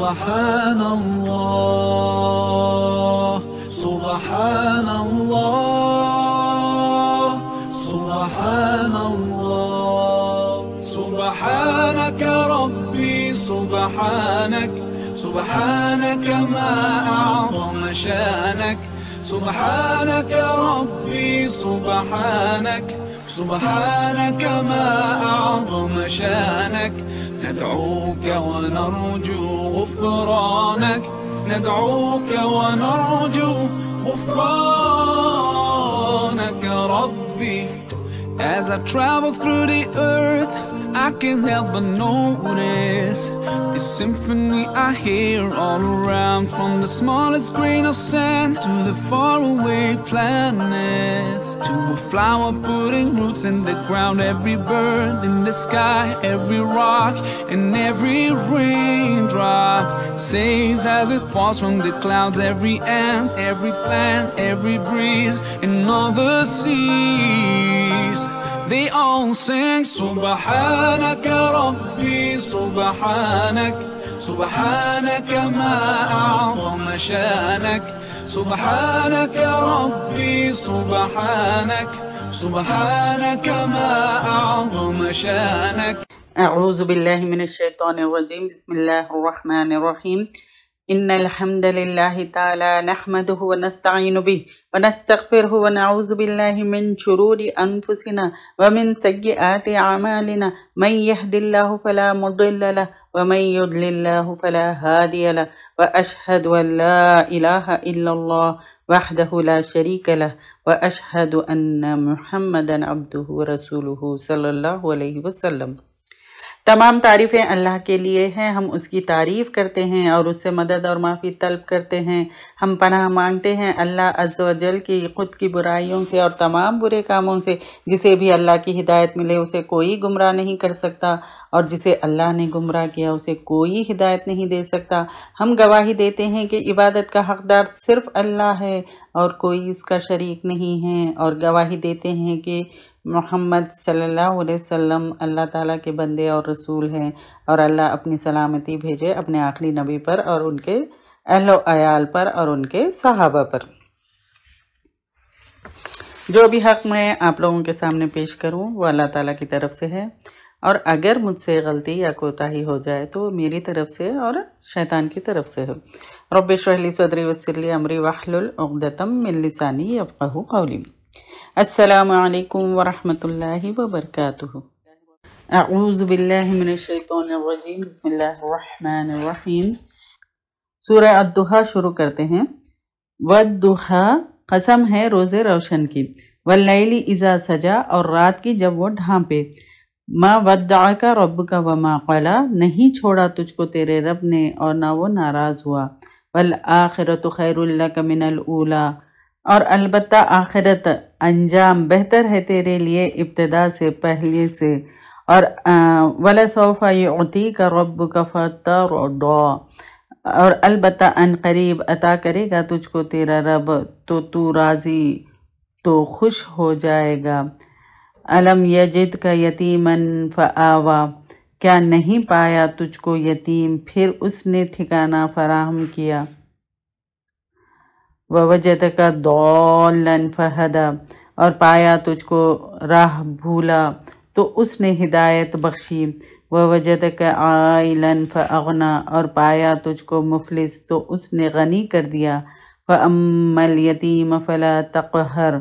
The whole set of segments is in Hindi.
سبحان الله سبحان الله سبحان الله سبحانك ربي سبحانك سبحانك ما أعظم شانك سبحانك ربي سبحانك سبحانك ما أعظم شانك ندعوك ونرجو غفرانك ندعوك ونرجو غفرانك ربي As I travel through the earth I can't help but notice The symphony I hear all around From the smallest grain of sand To the faraway planets To a flower putting roots in the ground Every bird in the sky Every rock and every raindrop Says as it falls from the clouds Every ant, every plant, every breeze And all the sea all sing سبحانك ربي سبحانك سبحانك ما أعظم شانك سبحانك ربي سبحانك سبحانك ما أعظم شانك أعوذ بالله من الشيطان الرجيم بسم الله الرحمن الرحيم إن الحمد لله تعالى نحمده ونستعين به ونستغفره ونعوذ بالله من شرور أنفسنا ومن سيئات أعمالنا من يهد الله فلا مضل له ومن يضلل الله فلا هادي له وأشهد أن لا إله إلا الله وحده لا شريك له وأشهد أن محمدا عبده ورسوله صلى الله عليه وسلم तमाम तारीफ़ें अल्लाह के लिए हैं हम उसकी तारीफ़ करते हैं और उससे मदद और माफ़ी तलब करते हैं हम पनाह मांगते हैं अल्लाह अज्जल की खुद की बुराइयों से और तमाम बुरे कामों से जिसे भी अल्लाह की हिदायत मिले उसे कोई गुमराह नहीं कर सकता और जिसे अल्लाह ने गुमराह किया उसे कोई हिदायत नहीं दे सकता हम गवाही देते हैं कि इबादत का हकदार सिर्फ़ अल्लाह है और कोई इसका शरीक नहीं है और गवाही देते हैं कि मोहम्मद सल्लल्लाहु अलैहि वसल्लम अल्लाह ताला के बंदे और रसूल हैं और अल्लाह अपनी सलामती भेजे अपने आखिरी नबी पर और उनके अहलो अयाल पर और उनके सहाबा पर जो भी हक मैं आप लोगों के सामने पेश करूं वो अल्लाह ताला की तरफ से है और अगर मुझसे गलती या कोताही हो जाए तो मेरी तरफ से और शैतान की तरफ से हो रब शहली सदरी वसली अमरी वाहलतम मिलसानी अफ़ाह कौली असलकम वरहमल वबरक अज़बिल्लिमिनशैतरजीम बसमीम सूर्य अद्दुहा शुरू करते हैं वद्दुहा कसम है रोज़े रोशन की वल्लैली इज़ा सजा और रात की जब वो ढांपे माँ वद्दा रब का वमा कला नहीं छोड़ा तुझको तेरे रब ने और ना वो नाराज़ हुआ वल आखिरत खैरुल्ला कमिनल और अलबत् आखिरत अंजाम बेहतर है तेरे लिए इब्तदा से पहले से और वला सोफ़ा यती का रब का फ़तर और अलबत् अनकरीब करीब अता करेगा तुझको तेरा रब तो तू राज़ी तो खुश हो जाएगा अलम यजिद का यतीमन फ़ावा क्या नहीं पाया तुझको यतीम फिर उसने ठिकाना फराहम किया वजद का दौलन फहदा और पाया तुझको राह भूला तो उसने हिदायत बख्शी व वजद का आयलन फ़ना और पाया तुझको मुफलिस तो उसने गनी कर दिया व अमल यतीम फ़ला तक़हर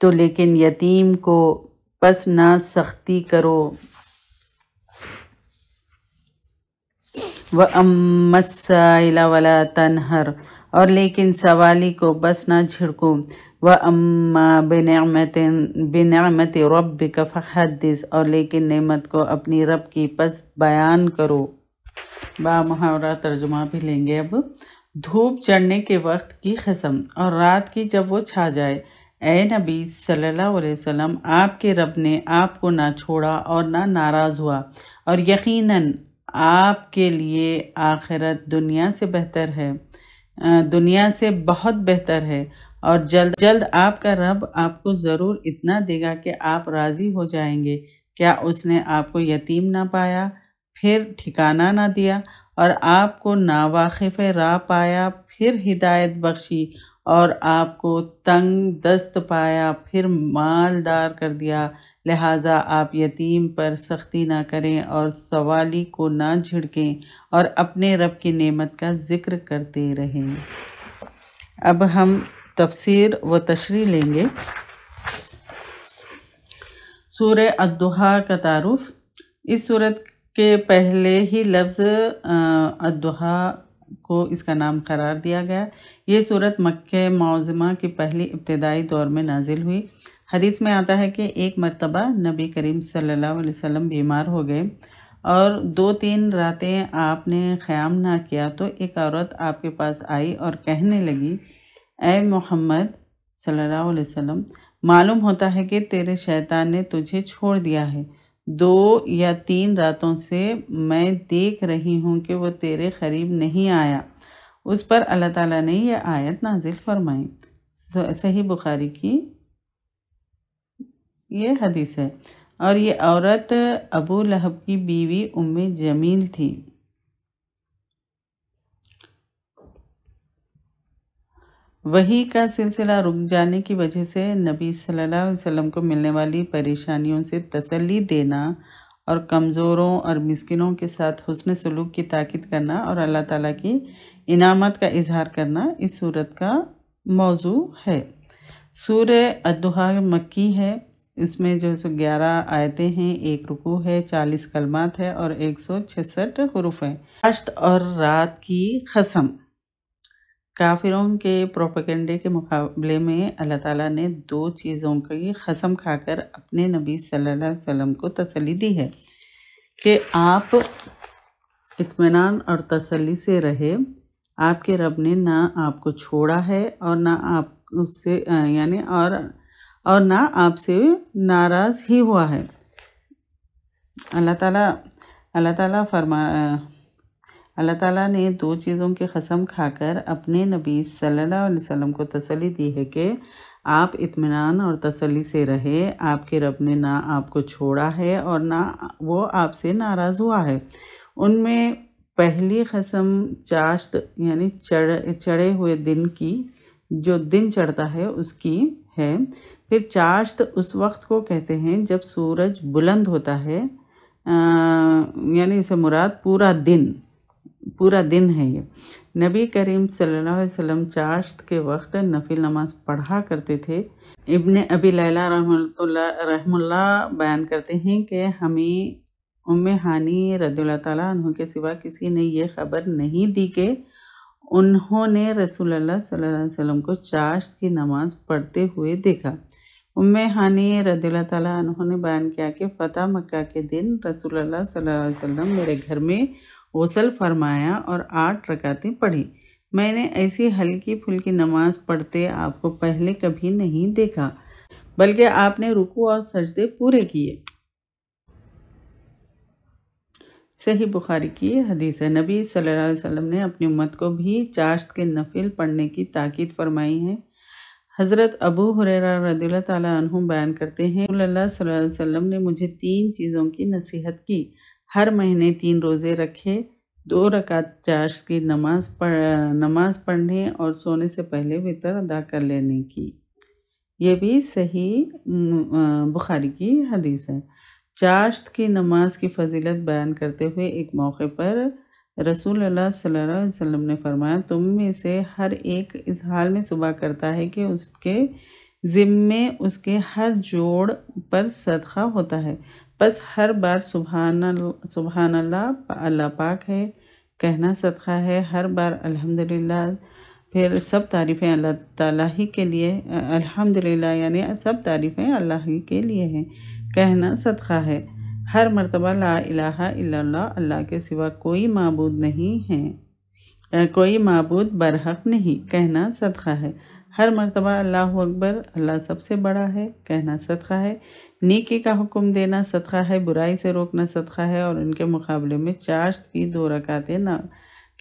तो लेकिन यतीम को पस ना सख्ती करो व अमसाइला वाला तनहर और लेकिन सवाली को बस ना झिड़को व अम्मा बेनमत बेनमत रब का फ़हदिस और लेकिन नेमत को अपनी रब की पस बयान करो बा मुहावरा तर्जुमा भी लेंगे अब धूप चढ़ने के वक्त की कसम और रात की जब वो छा जाए ए नबी सल्लल्लाहु अलैहि वसल्लम आपके रब ने आपको ना छोड़ा और ना नाराज़ हुआ और यकीनन आपके लिए आखिरत दुनिया से बेहतर है दुनिया से बहुत बेहतर है और जल्द जल्द आपका रब आपको ज़रूर इतना देगा कि आप राज़ी हो जाएंगे क्या उसने आपको यतीम ना पाया फिर ठिकाना ना दिया और आपको नावाकिफ़ राह पाया फिर हिदायत बख्शी और आपको तंग दस्त पाया फिर मालदार कर दिया लिहाजा आप यतीम पर सख्ती ना करें और सवाली को ना झिड़कें और अपने रब की नेमत का ज़िक्र करते रहें अब हम तफसीर व तशरी लेंगे सूर अद्दुहा का तारुफ इस सूरत के पहले ही लफ्ज़ अद्दुहा को इसका नाम करार दिया गया ये सूरत मक्के मौजमा की पहली इब्तदाई दौर में नाजिल हुई हदीस में आता है कि एक मरतबा नबी करीम सल्लल्लाहु अलैहि वसल्लम बीमार हो गए और दो तीन रातें आपने ख़याम ना किया तो एक औरत आपके पास आई और कहने लगी ए मोहम्मद सल्लल्लाहु अलैहि वसल्लम मालूम होता है कि तेरे शैतान ने तुझे छोड़ दिया है दो या तीन रातों से मैं देख रही हूँ कि वो तेरे करीब नहीं आया उस पर अल्लाह ताला ने यह आयत नाजिल फरमाई सही बुखारी की ये हदीस है और ये औरत अबू लहब की बीवी उम्म जमील थी वही का सिलसिला रुक जाने की वजह से नबी सल्लल्लाहु अलैहि वसल्लम को मिलने वाली परेशानियों से तसल्ली देना और कमज़ोरों और मिसकिनों के साथ हुसन सलूक की ताक़द करना और अल्लाह ताला की इनामत का इजहार करना इस सूरत का मौजू है सूर्य अदहा मक्की है इसमें जो सो ग्यारह आयतें हैं एक रुकू है चालीस कलमात है और एक सौ छसठ हरूफ हैं अश्त और रात की कसम काफिरों के प्रोपेगेंडे के मुकाबले में अल्लाह ताला ने दो चीज़ों की कसम खाकर अपने नबी सल्लल्लाहु अलैहि वसल्लम को तसली दी है कि आप इत्मीनान और तसली से रहे आपके रब ने ना आपको छोड़ा है और ना आप उससे यानी और और ना आपसे नाराज़ ही हुआ है अल्लाह ताला अल्लाह ताला फरमा अल्लाह ताला ने दो चीज़ों की कसम खाकर अपने नबी सल्लल्लाहु अलैहि वसल्लम को तसली दी है कि आप इत्मीनान और तसली से रहे आपके रब ने ना आपको छोड़ा है और ना वो आपसे नाराज़ हुआ है उनमें पहली कसम चाश्त यानी चढ़ चढ़े हुए दिन की जो दिन चढ़ता है उसकी है फिर चाश्त तो उस वक्त को कहते हैं जब सूरज बुलंद होता है यानी इसे मुराद पूरा दिन पूरा दिन है ये नबी करीम सल्लल्लाहु अलैहि वसल्लम चाश्त के वक्त नफिल नमाज पढ़ा करते थे इब्ने अबी लैला रहमुल्ला बयान करते हैं कि हमें उम हानी रद्ला तुके के सिवा किसी ने यह खबर नहीं दी कि उन्होंने रसूलुल्लाह सल्लल्लाहु अलैहि वसल्लम को चाश्त की नमाज़ पढ़ते हुए देखा उम हानी रदील्ला तला उन्होंने बयान किया कि फ़तेह मक्का के दिन रसूलुल्लाह सल्लल्लाहु अलैहि वसल्लम मेरे घर में वसल फरमाया और आठ रकातें पढ़ी मैंने ऐसी हल्की फुल्की नमाज पढ़ते आपको पहले कभी नहीं देखा बल्कि आपने रुकू और सजदे पूरे किए सही बुखारी की हदीस है नबी सल्लल्लाहु अलैहि वसल्लम ने अपनी उम्मत को भी चाश्त के नफिल पढ़ने की ताकीद फरमाई है हज़रत अबू हुररा रदील्ला तु बयान करते हैं सल्लल्लाहु अलैहि वसल्लम ने मुझे तीन चीज़ों की नसीहत की हर महीने तीन रोज़े रखे दो रकात चाश्त की नमाज पढ़ नमाज पढ़ने और सोने से पहले वितर अदा कर लेने की यह भी सही बुखारी की हदीस है चाश्त की नमाज की फजीलत बयान करते हुए एक मौके पर रसूल अल्लाह सल्लल्लाहु अलैहि वसल्लम ने फरमाया तुम में से हर एक इस हाल में सुबह करता है कि उसके ज़िम्मे उसके हर जोड़ पर सदका होता है बस हर बार सुबहान सुबहान अल्लाह अल्लाह पाक है कहना सदका है हर बार अल्हम्दुलिल्लाह फिर सब तारीफ़ें अल्लाह ताला ही के लिए अल्हम्दुलिल्लाह यानी सब तारीफ़ें अल्लाह ही के लिए हैं कहना सदका है हर मरतबा ला इलाहा इल्लल्लाह अल्लाह के सिवा कोई मबूद नहीं है कोई मबूद बरहक नहीं कहना सदका है हर मरतबा अल्लाह अकबर अल्लाह सबसे बड़ा है कहना सदका है नीकी का हुक्म देना सदका है बुराई से रोकना सदका है और उनके मुकाबले में चार्ज की दो रकातें ना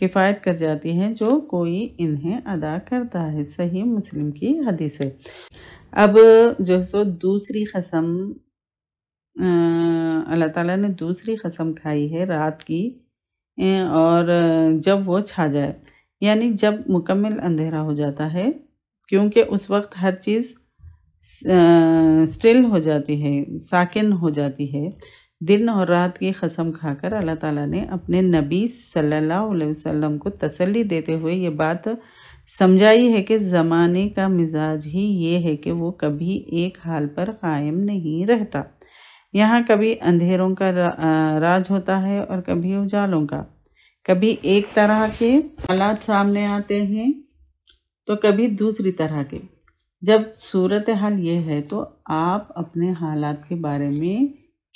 किफ़ायत कर जाती हैं जो कोई इन्हें अदा करता है सही मुस्लिम की हदीस है अब जो सो दूसरी कसम अल्लाह ताला ने दूसरी कसम खाई है रात की और जब वो छा जाए यानी जब मुकम्मल अंधेरा हो जाता है क्योंकि उस वक्त हर चीज़ स्टिल हो जाती है साकिन हो जाती है दिन और रात की कसम खाकर अल्लाह ताला ने अपने नबी सल्लल्लाहु अलैहि वसल्लम को तसल्ली देते हुए ये बात समझाई है कि ज़माने का मिजाज ही ये है कि वो कभी एक हाल पर कायम नहीं रहता यहाँ कभी अंधेरों का राज होता है और कभी उजालों का कभी एक तरह के हालात सामने आते हैं तो कभी दूसरी तरह के जब सूरत हाल ये है तो आप अपने हालात के बारे में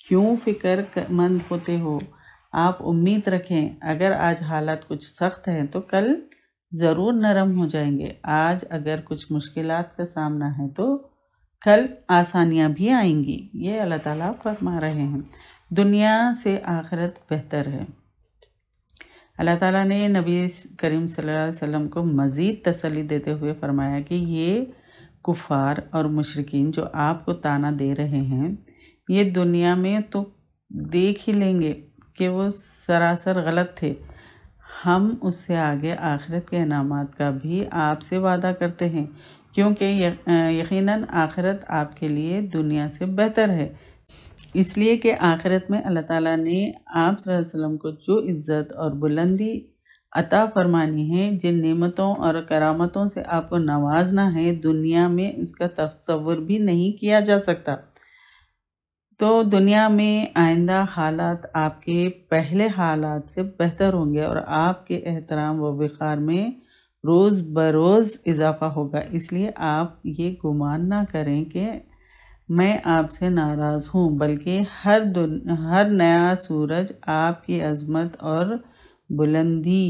क्यों फिक्र मंद होते हो आप उम्मीद रखें अगर आज हालात कुछ सख्त हैं तो कल ज़रूर नरम हो जाएंगे आज अगर कुछ मुश्किलात का सामना है तो कल आसानियाँ भी आएंगी ये अल्लाह ताला फरमा रहे हैं दुनिया से आखिरत बेहतर है अल्लाह ताला ने नबी करीम सल्लल्लाहु अलैहि वसल्लम को मज़ीद तसली देते हुए फरमाया कि ये कुफार और मशरकिन जो आपको ताना दे रहे हैं ये दुनिया में तो देख ही लेंगे कि वो सरासर गलत थे हम उससे आगे आखिरत के इनामात का भी आपसे वादा करते हैं क्योंकि यकीनन आखिरत आपके लिए दुनिया से बेहतर है इसलिए कि आखिरत में अल्लाह ताला ने आप वसल्लम को जो इज़्ज़त और बुलंदी अता फरमानी है जिन नेमतों और करामतों से आपको नवाजना है दुनिया में उसका तस्वुर भी नहीं किया जा सकता तो दुनिया में आइंदा हालात आपके पहले हालात से बेहतर होंगे और आपके एहतराम व वक़ार में रोज़ बरोज़ इजाफा होगा इसलिए आप ये गुमान ना करें कि मैं आपसे नाराज़ हूँ बल्कि हर हर नया सूरज आपकी अजमत और बुलंदी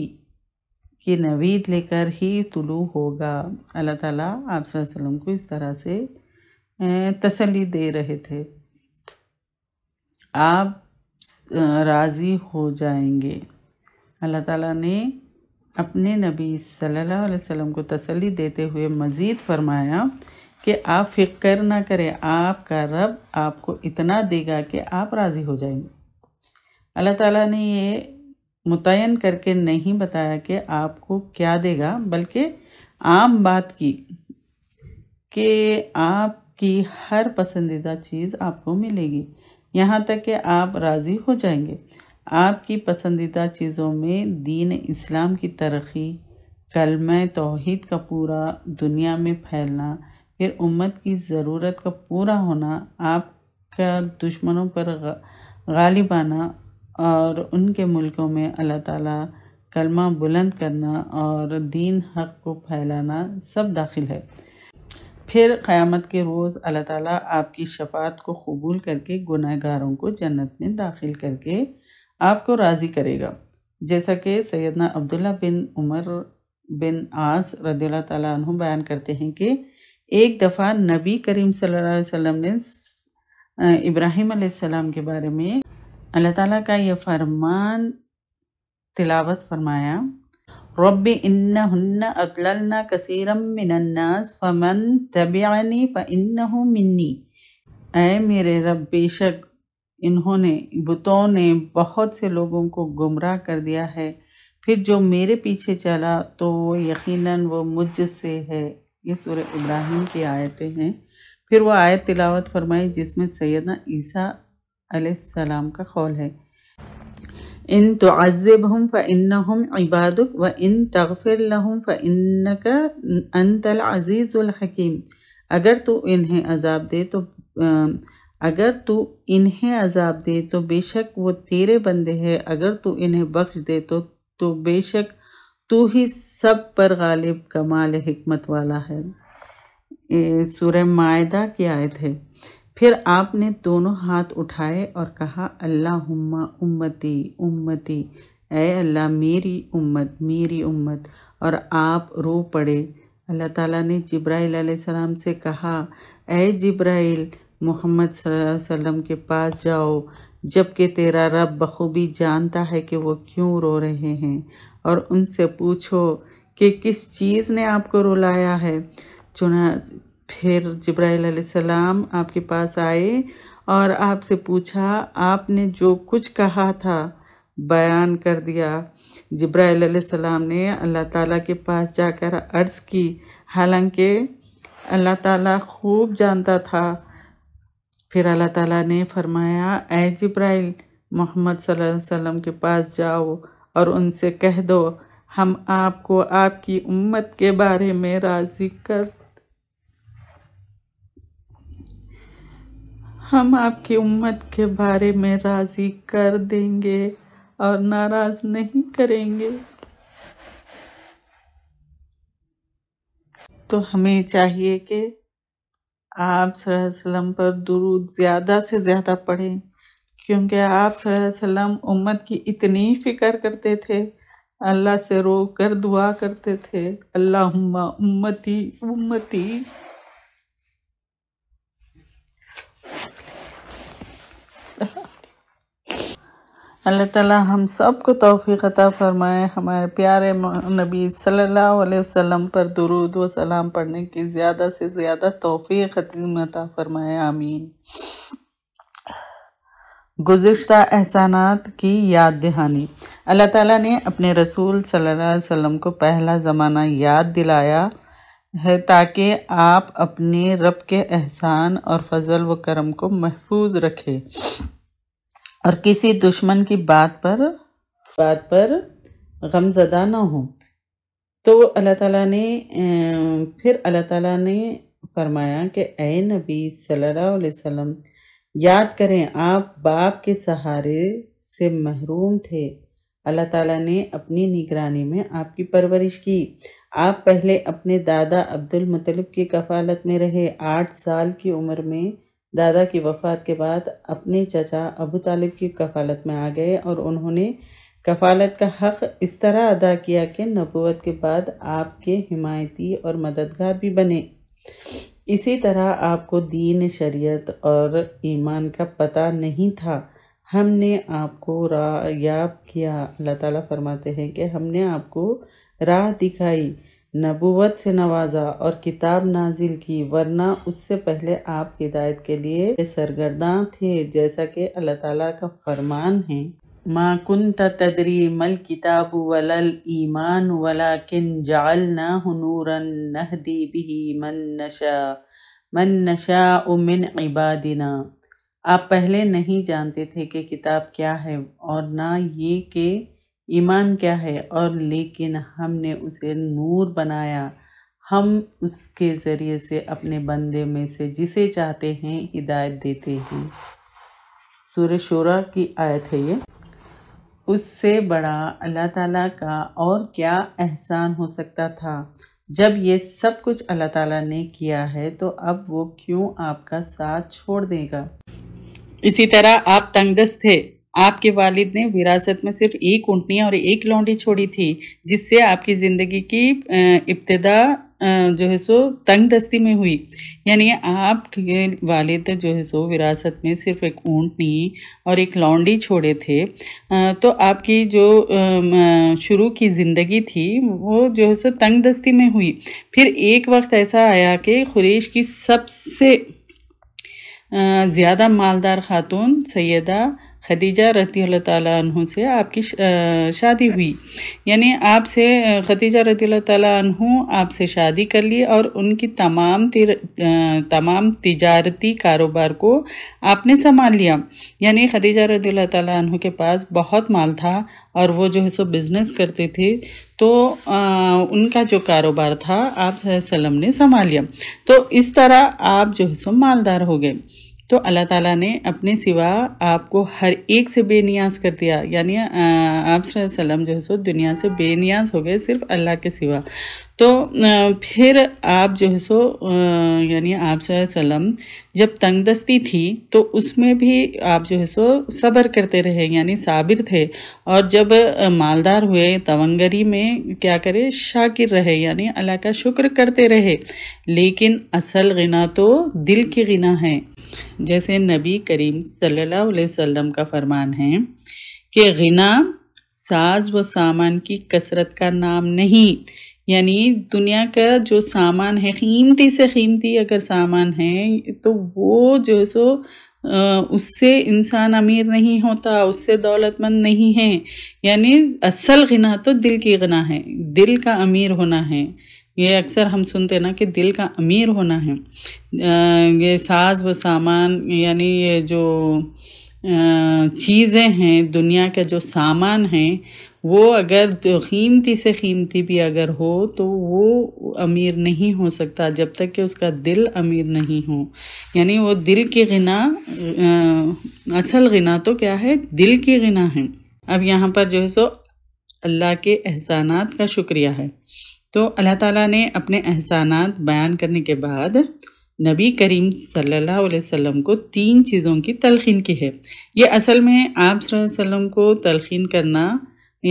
की नवीद लेकर ही तुलू होगा अल्लाह ताला आप वसल्लम को इस तरह से तसली दे रहे थे आप राज़ी हो जाएंगे अल्लाह ताला ने अपने नबी सल्लल्लाहु अलैहि वसल्लम को तसली देते हुए मज़ीद फरमाया कि आप फ़िक्र ना करें आपका रब आपको इतना देगा कि आप राज़ी हो जाएंगे अल्लाह ताला ने ये मुतन करके नहीं बताया कि आपको क्या देगा बल्कि आम बात की कि आपकी हर पसंदीदा चीज़ आपको मिलेगी यहाँ तक कि आप राज़ी हो जाएंगे आपकी पसंदीदा चीज़ों में दीन इस्लाम की तरक्की कलम तोहद का पूरा दुनिया में फैलना फिर उम्मत की ज़रूरत का पूरा होना आपका दुश्मनों पर गालिब आना और उनके मुल्कों में अल्लाह ताला कलमा बुलंद करना और दीन हक को फैलाना सब दाखिल है फिर क़यामत के रोज़ अल्लाह ताला आपकी शफात को कबूल करके गुनाहगारों को जन्नत में दाखिल करके आपको राज़ी करेगा जैसा कि सैदना अब्दुल्ला बिन उमर बिन आस रदील्ला तु बयान करते हैं कि एक दफ़ा नबी करीम सल्लल्लाहु अलैहि वसल्लम ने इब्राहिम अलैहिस्सलाम के बारे में अल्लाह ताला का यह फरमान तिलावत फरमाया रब इन्ना हन्ना अतलना कसरम मिनन्नास फमन तबियानी फ़ इन्ना मिन्नी ऐ मेरे रब बेशक इन्होंने बुतों ने बहुत से लोगों को गुमराह कर दिया है फिर जो मेरे पीछे चला तो वो यकीनन वो मुझसे है ये सूर्य इब्राहिम की आयतें हैं फिर वो आयत तिलावत फरमाई जिसमें सैदना ईसा सलाम का खौल है इन अज़ब हम फ़िन हम इबादक व इन तगफ़िर लहम फ़िन का अनतल अज़ीज़ुल हकीम अगर तू इन्हें अजाब दे तो आ, अगर तू इन्हें अजाब दे तो बेशक वो तेरे बंदे हैं अगर तू इन्हें बख्श दे तो तो बेशक तू ही सब पर गालिब कमाल हमत वाला है सूर्य मायदा की आयत है फिर आपने दोनों हाथ उठाए और कहा अल्लाह उम्मती उम्मती ए अल्लाह मेरी उम्मत मेरी उम्मत और आप रो पड़े अल्लाह ताला ने जिब्राइल सलाम से कहा ए जिब्राइल मोहम्मद वसल्लम के पास जाओ जबकि तेरा रब बखूबी जानता है कि वो क्यों रो रहे हैं और उनसे पूछो कि किस चीज़ ने आपको रुलाया है चुना फिर जब्राईल सलाम आपके पास आए और आपसे पूछा आपने जो कुछ कहा था बयान कर दिया जब्राईल सलाम ने अल्लाह ताला के पास जाकर अर्ज़ की हालांकि अल्लाह ताला खूब जानता था फिर अल्लाह ताला ने फरमाया ए जब्राइल मोहम्मद वसल्लम के पास जाओ और उनसे कह दो हम आपको आपकी उम्मत के बारे में राज़ी कर हम आपकी उम्मत के बारे में राज़ी कर देंगे और नाराज़ नहीं करेंगे तो हमें चाहिए कि आप सल्लम पर दुरूद ज़्यादा से ज़्यादा पढ़ें क्योंकि आप सल्लम उम्मत की इतनी फ़िक्र करते थे अल्लाह से रो कर दुआ करते थे अल्लाह उम्मती उम्मती अल्लाह ताला हम सब को तोफ़ी अता फ़रमाए हमारे प्यारे नबी सल्लल्लाहु अलैहि वसल्लम पर दुरूद व सलाम पढ़ने की ज़्यादा से ज़्यादा तोफ़ी अता फ़रमाए आमीन गुज्त एहसानात की याद दहानी अल्लाह ताला ने अपने रसूल सल्लल्लाहु अलैहि वसल्लम को पहला ज़माना याद दिलाया है ताकि आप अपने रब के एहसान और फजल व करम को महफूज रखें और किसी दुश्मन की बात पर बात पर गमजदा ना हो तो अल्लाह ताला ने फिर अल्लाह ताला ने फरमाया कि ए नबी सल्लल्लाहु अलैहि वसल्लम याद करें आप बाप के सहारे से महरूम थे अल्लाह ताला ने अपनी निगरानी में आपकी परवरिश की आप पहले अपने दादा अब्दुल मुतलब की कफालत में रहे आठ साल की उम्र में दादा की वफ़ात के बाद अपने चचा अबू तालिब की कफ़ालत में आ गए और उन्होंने कफ़ालत का हक़ इस तरह अदा किया कि नबूत के बाद आपके हिमायती और मददगार भी बने इसी तरह आपको दीन शरीयत और ईमान का पता नहीं था हमने आपको याब किया अल्लाह ताला फरमाते हैं कि हमने आपको राह दिखाई नबूवत से नवाजा और किताब नाजिल की वरना उससे पहले आप हिदायत के लिए सरगर्दा थे जैसा कि अल्लाह ताला का फरमान है माँ कुन तदरी मल किताब वलल ईमान वला किन जाल ना हनूरन नहदी बिही मन नशा मन नशा उमिन इबादिना आप पहले नहीं जानते थे कि किताब क्या है और ना ये कि ईमान क्या है और लेकिन हमने उसे नूर बनाया हम उसके ज़रिए से अपने बंदे में से जिसे चाहते हैं हिदायत देते हैं सूर्य शोरा की आयत है ये उससे बड़ा अल्लाह ताला का और क्या एहसान हो सकता था जब ये सब कुछ अल्लाह ताला ने किया है तो अब वो क्यों आपका साथ छोड़ देगा इसी तरह आप तंगदस्त थे आपके वालिद ने विरासत में सिर्फ एक ऊँटनी और एक लौंडी छोड़ी थी जिससे आपकी ज़िंदगी की इब्तदा जो है सो तंग दस्ती में हुई यानी आपके वालिद जो है सो विरासत में सिर्फ एक ऊँटनी और एक लौंडी छोड़े थे तो आपकी जो शुरू की ज़िंदगी थी वो जो है सो तंग दस्ती में हुई फिर एक वक्त ऐसा आया कि खुरेश की सबसे ज़्यादा मालदार खातून सैदा खदीजा रती अल्लाह से आपकी शादी हुई यानी आपसे खदीजा रती अल्लाह आपसे शादी कर ली और उनकी तमाम तिर, तमाम तजारती कारोबार को आपने संभाल लिया यानी खदीजा रती अल्लाह के पास बहुत माल था और वो जो है सो बिज़नेस करते थे तो आ, उनका जो कारोबार था आप सल्लम ने संभाल लिया तो इस तरह आप जो है सो मालदार हो गए तो अल्लाह ताला ने अपने सिवा आपको हर एक से बेनियाज कर दिया यानी आप सल्लम जो है सो दुनिया से बेनियाज हो गए सिर्फ अल्लाह के सिवा तो फिर आप जो है सो यानी आप सल्लम जब तंगदस्ती थी तो उसमें भी आप जो है सो सब्र करते रहे यानी साबिर थे और जब मालदार हुए तवंगरी में क्या करे शाकिर रहे यानी अल्लाह का शुक्र करते रहे लेकिन असल गिना तो दिल की गिना है जैसे नबी करीम सल्लल्लाहु अलैहि वसल्लम का फरमान है कि गना साज व सामान की कसरत का नाम नहीं यानी दुनिया का जो सामान है कीमती से कीमती अगर सामान है तो वो जो है सो उससे इंसान अमीर नहीं होता उससे दौलतमंद नहीं है यानी असल गना तो दिल की गना है दिल का अमीर होना है ये अक्सर हम सुनते ना कि दिल का अमीर होना है ये साज व सामान यानी ये जो चीज़ें हैं दुनिया के जो सामान हैं वो अगर कीमती से कीमती भी अगर हो तो वो अमीर नहीं हो सकता जब तक कि उसका दिल अमीर नहीं हो यानी वो दिल की गिना असल गिना तो क्या है दिल की गिना है अब यहाँ पर जो है सो अल्लाह के एहसानात का शुक्रिया है तो अल्लाह ताला ने अपने एहसानात बयान करने के बाद नबी करीम सल्लल्लाहु अलैहि वसल्लम को तीन चीज़ों की तलखीन की है ये असल में आप सल्लम को तलखीन करना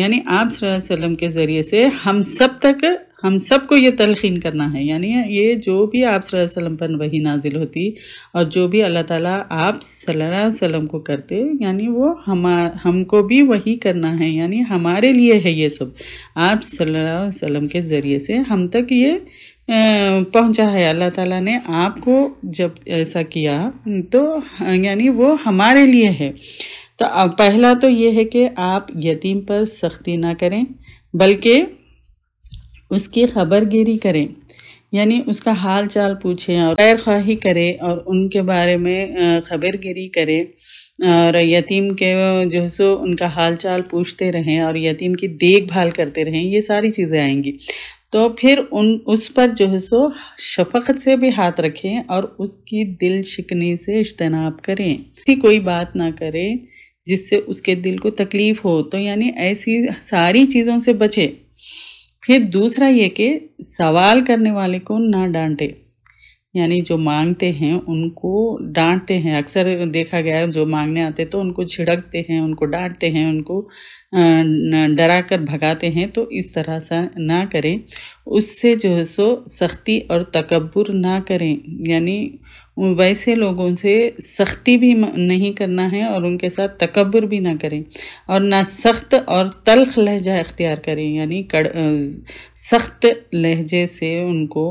यानी आप वसल्लम के ज़रिए से हम सब तक हम सबको ये तलखीन करना है यानी ये जो भी आप सल्लम पर वही नाजिल होती और जो भी अल्लाह ताला आप वसल्लम को करते यानी वो हम हमको भी वही करना है यानी हमारे लिए है ये सब आप वसल्लम के ज़रिए से हम तक ये पहुंचा है अल्लाह ताला ने आपको जब ऐसा किया तो यानी वो हमारे लिए है तो पहला तो ये है कि आप यतीम पर सख्ती ना करें बल्कि उसकी खबरगिरी करें यानी उसका हाल चाल पूछें और गैर ख्वाही करें और उनके बारे में खबरगिरी करें और यतीम के जो है सो उनका हाल चाल पूछते रहें और यतीम की देखभाल करते रहें ये सारी चीज़ें आएंगी तो फिर उन उस पर जो है सो शफकत से भी हाथ रखें और उसकी दिल शिकनी से इज्तनाब करें ऐसी कोई बात ना करें जिससे उसके दिल को तकलीफ़ हो तो यानी ऐसी सारी चीज़ों से बचें फिर दूसरा ये कि सवाल करने वाले को ना डांटे यानी जो मांगते हैं उनको डांटते हैं अक्सर देखा गया है जो मांगने आते तो उनको छिड़कते हैं उनको डांटते हैं उनको डरा कर भगाते हैं तो इस तरह से ना करें उससे जो है सो सख्ती और तकबर ना करें यानी वैसे लोगों से सख्ती भी नहीं करना है और उनके साथ तकबर भी ना करें और ना सख्त और तलख लहजा इख्तियार करें यानी कड़ सख्त लहजे से उनको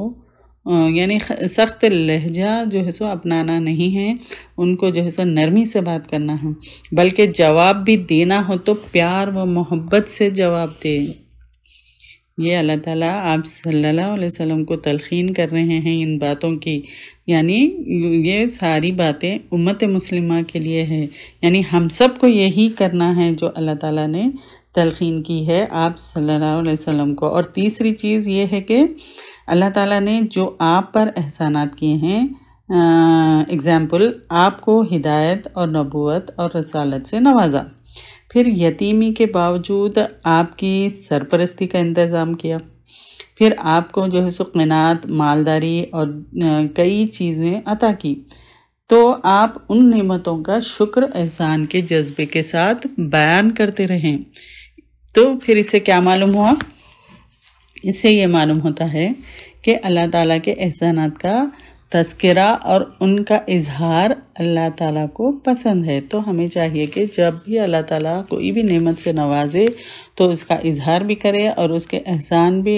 यानी सख्त लहजा जो है सो अपनाना नहीं है उनको जो है सो नरमी से बात करना है बल्कि जवाब भी देना हो तो प्यार व मोहब्बत से जवाब दे ये अल्लाह ताला आप सल्लल्लाहु अलैहि वसल्लम को तलखीन कर रहे हैं इन बातों की यानी ये सारी बातें उम्मत मुस्लिमा के लिए है यानी हम सब को यही करना है जो अल्लाह ताला ने तलखीन की है आप सल्लल्लाहु अलैहि वसल्लम को और तीसरी चीज़ ये है कि अल्लाह ताला ने जो आप पर एहसानात किए हैं एग्ज़ाम्पल आपको हिदायत और नबूत और रसालत से नवाजा फिर यतीमी के बावजूद आपकी सरपरस्ती का इंतज़ाम किया फिर आपको जो है सो कनात मालदारी और कई चीज़ें अता की तो आप उन नेमतों का शुक्र एहसान के जज्बे के साथ बयान करते रहें तो फिर इससे क्या मालूम हुआ इससे ये मालूम होता है कि अल्लाह ताला के एहसानात का तस्करा और उनका इजहार अल्लाह ताला को पसंद है तो हमें चाहिए कि जब भी अल्लाह ताला कोई भी नेमत से नवाजे तो उसका इजहार भी करे और उसके एहसान भी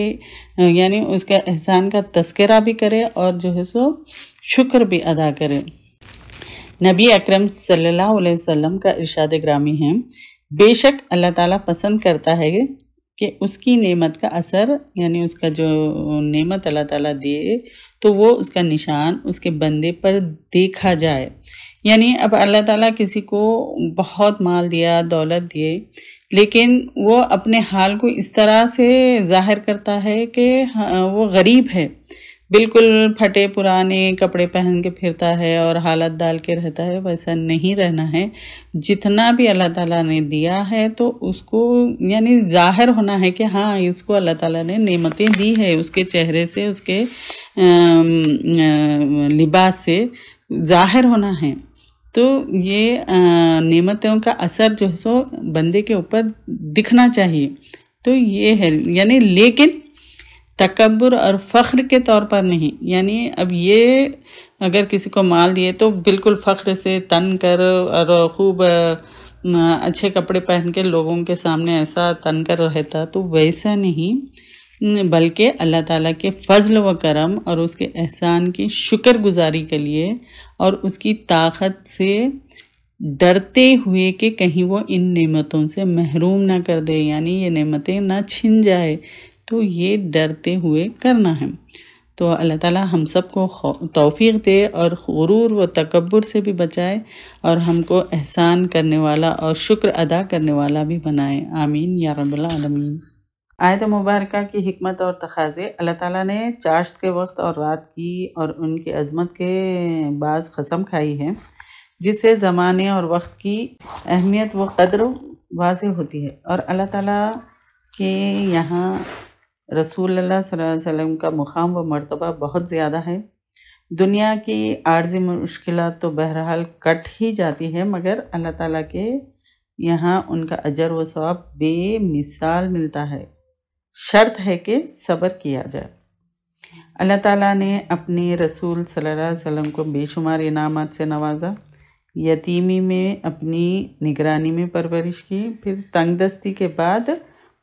यानी उसके एहसान का तस्करा भी करे और जो है सो शुक्र भी अदा करे नबी अकरम सल्लल्लाहु अलैहि वसल्लम का इरशाद ग्रामी है बेशक अल्लाह ताला पसंद करता है कि उसकी नेमत का असर यानी उसका जो नेमत अल्लाह ताला दिए तो वो उसका निशान उसके बंदे पर देखा जाए यानी अब अल्लाह ताला किसी को बहुत माल दिया दौलत दिए लेकिन वो अपने हाल को इस तरह से जाहिर करता है कि हाँ, वो गरीब है बिल्कुल फटे पुराने कपड़े पहन के फिरता है और हालत डाल के रहता है वैसा नहीं रहना है जितना भी अल्लाह ताला ने दिया है तो उसको यानी जाहिर होना है कि हाँ इसको अल्लाह ताला ने नेमतें दी है उसके चेहरे से उसके लिबास से जाहिर होना है तो ये नेमतों का असर जो है सो बंदे के ऊपर दिखना चाहिए तो ये है यानी लेकिन तकबर और फ़ख्र के तौर पर नहीं यानी अब ये अगर किसी को माल दिए तो बिल्कुल फ़ख्र से तन कर और खूब अच्छे कपड़े पहन के लोगों के सामने ऐसा तन कर रहता तो वैसा नहीं बल्कि अल्लाह ताला के फ़ज़ल व करम और उसके एहसान की शुक्रगुजारी के लिए और उसकी ताकत से डरते हुए कि कहीं वो इन नेमतों से महरूम ना कर दे यानी ये नेमतें ना छिन जाए तो ये डरते हुए करना है तो अल्लाह ताला हम सबको तौफीक दे और गुरूर व तकबर से भी बचाए और हमको एहसान करने वाला और शुक्र अदा करने वाला भी बनाए आमीन या रबालमीन आयत मुबारक की हमत और तकाज़े अल्लाह ताला ने चाश्त के वक्त और रात की और उनकी अजमत के बाद कसम खाई है जिससे ज़माने और वक्त की अहमियत व कदर वाज होती है और अल्लाह ताला के यहाँ रसूल वसम का मुकाम व मरतबा बहुत ज़्यादा है दुनिया की आर्जी मुश्किल तो बहरहाल कट ही जाती है मगर अल्लाह ताला के यहाँ उनका अजर व सवाब बेमिसाल मिलता है शर्त है कि सब्र किया जाए अल्लाह ताला ने अपने रसूल सल्लल्लाहु अलैहि वसल्लम को बेशुमार इनामत से नवाजा यतीमी में अपनी निगरानी में परवरिश की फिर तंगदस्ती के बाद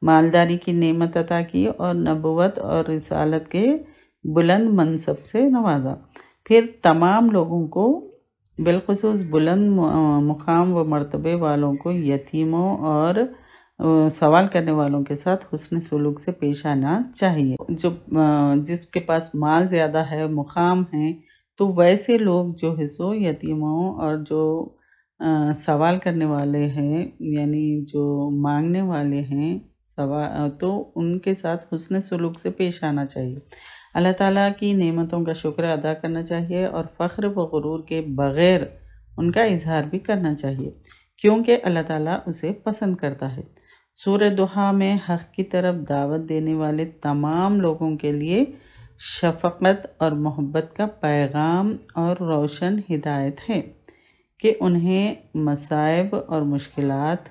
मालदारी की नेमत अता की और नबूत और रिसालत के बुलंद मनसब से नवाजा फिर तमाम लोगों को बिलखसूस बुलंद मुकाम व मरतबे वालों को यतीमों और सवाल करने वालों के साथ हुसन सलूक से पेश आना चाहिए जो जिसके पास माल ज़्यादा है मुकाम है तो वैसे लोग जो हिस्सों यतीमों और जो सवाल करने वाले हैं यानी जो मांगने वाले हैं सवा तो उनके साथ हुसन सलूक से पेश आना चाहिए अल्लाह ताला की नेमतों का शुक्र अदा करना चाहिए और फ़ख्र व गुरूर के बग़ैर उनका इजहार भी करना चाहिए क्योंकि अल्लाह ताला उसे पसंद करता है सूर दुहा में हक़ की तरफ दावत देने वाले तमाम लोगों के लिए शफकत और मोहब्बत का पैगाम और रोशन हिदायत है कि उन्हें मसाइब और मुश्किलात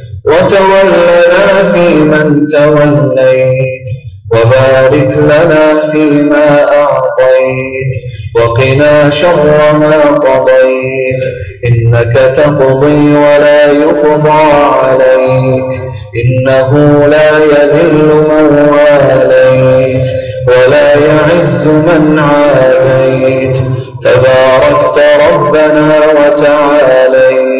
وتولنا فيمن توليت وبارك لنا فيما أعطيت وقنا شر ما قضيت إنك تقضي ولا يقضى عليك إنه لا يذل من واليت ولا يعز من عاديت تباركت ربنا وتعاليت